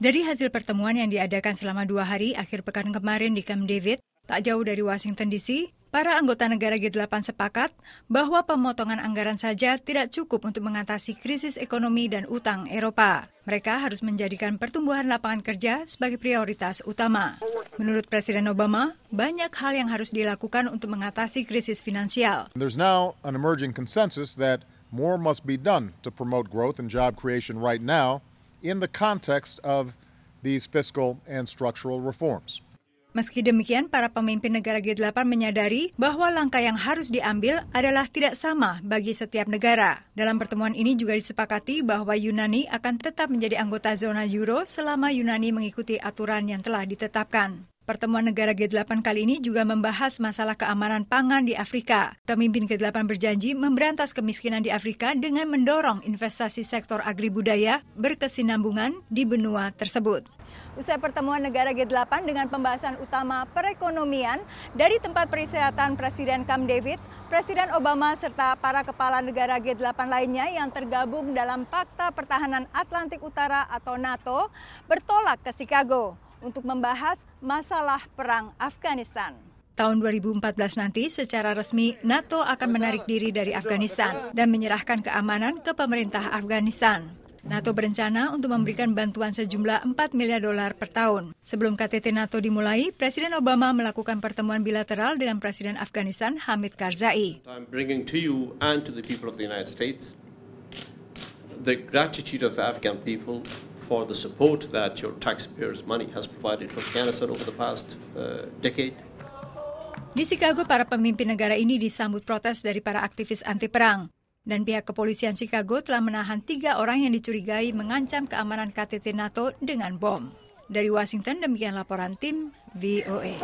Dari hasil pertemuan yang diadakan selama dua hari akhir pekan kemarin di Camp David, tak jauh dari Washington DC, para anggota negara G8 sepakat bahwa pemotongan anggaran saja tidak cukup untuk mengatasi krisis ekonomi dan utang Eropa. Mereka harus menjadikan pertumbuhan lapangan kerja sebagai prioritas utama. Menurut Presiden Obama, banyak hal yang harus dilakukan untuk mengatasi krisis finansial. There's now an emerging consensus that more must be done to promote growth and job creation right now in the context of these fiscal and structural reforms. Meski demikian, para pemimpin negara G8 menyadari bahwa langkah yang harus diambil adalah tidak sama bagi setiap negara. Dalam pertemuan ini juga disepakati bahwa Yunani akan tetap menjadi anggota zona euro selama Yunani mengikuti aturan yang telah ditetapkan. Pertemuan negara G8 kali ini juga membahas masalah keamanan pangan di Afrika. Pemimpin G8 berjanji memberantas kemiskinan di Afrika dengan mendorong investasi sektor agribudaya berkesinambungan di benua tersebut. Usai pertemuan negara G8 dengan pembahasan utama perekonomian dari tempat peristirahatan Presiden Kam David, Presiden Obama serta para kepala negara G8 lainnya yang tergabung dalam Fakta Pertahanan Atlantik Utara atau NATO bertolak ke Chicago untuk membahas masalah perang Afghanistan. Tahun 2014 nanti secara resmi NATO akan menarik diri dari Afghanistan dan menyerahkan keamanan ke pemerintah Afghanistan. NATO berencana untuk memberikan bantuan sejumlah 4 miliar dolar per tahun. Sebelum KTT NATO dimulai, Presiden Obama melakukan pertemuan bilateral dengan Presiden Afghanistan Hamid Karzai. I'm bringing to you and to the people of the United States the gratitude of the Afghan people for the support that your taxpayers' money has provided to Afghanistan over the past uh, decade. Di Chicago, para pemimpin negara ini disambut protes dari para aktivis anti perang. Dan pihak kepolisian Chicago telah menahan tiga orang yang dicurigai mengancam keamanan KTT NATO dengan bom. Dari Washington, demikian laporan tim VOA.